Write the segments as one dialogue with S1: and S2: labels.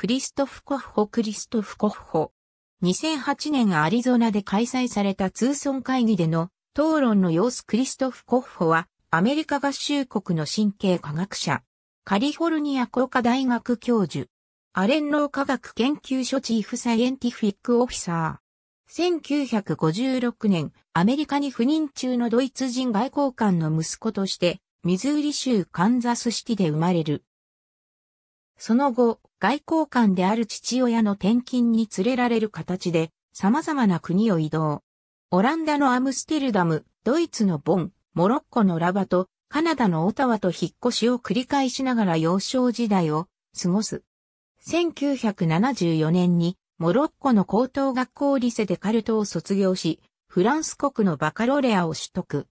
S1: クリストフ・コッホ・クリストフ・コッホ。2008年アリゾナで開催された通村会議での討論の様子クリストフ・コッホはアメリカ合衆国の神経科学者。カリフォルニア工科大学教授。アレンロー科学研究所チーフサイエンティフィックオフィサー。1956年、アメリカに赴任中のドイツ人外交官の息子として、ミズーリ州カンザスシティで生まれる。その後、外交官である父親の転勤に連れられる形で、様々な国を移動。オランダのアムステルダム、ドイツのボン、モロッコのラバと、カナダのオタワと引っ越しを繰り返しながら幼少時代を過ごす。1974年にモロッコの高等学校リセデカルトを卒業し、フランス国のバカロレアを取得。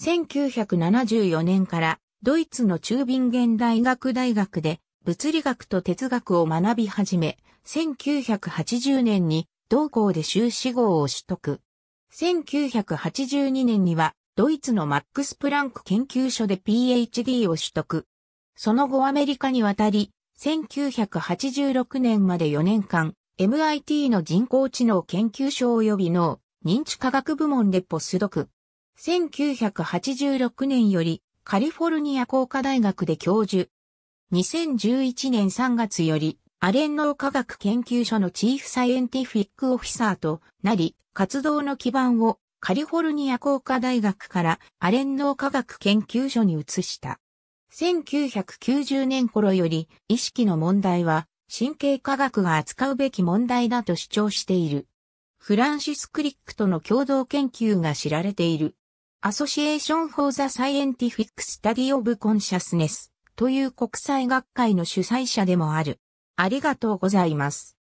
S1: 1974年からドイツの中ビンゲン大学大学で物理学と哲学を学び始め、1980年に同校で修士号を取得。1982年にはドイツのマックス・プランク研究所で PhD を取得。その後アメリカに渡り、1986年まで4年間、MIT の人工知能研究所及びの認知科学部門でポスドク。1986年よりカリフォルニア工科大学で教授、2011年3月より、アレン農科学研究所のチーフサイエンティフィックオフィサーとなり、活動の基盤をカリフォルニア工科大学からアレン農科学研究所に移した。1990年頃より意識の問題は神経科学が扱うべき問題だと主張している。フランシス・クリックとの共同研究が知られている。アソシエーション・フォー・ザ・サイエンティフィック・スタディ・オブ・コンシャスネスという国際学会の主催者でもある。ありがとうございます。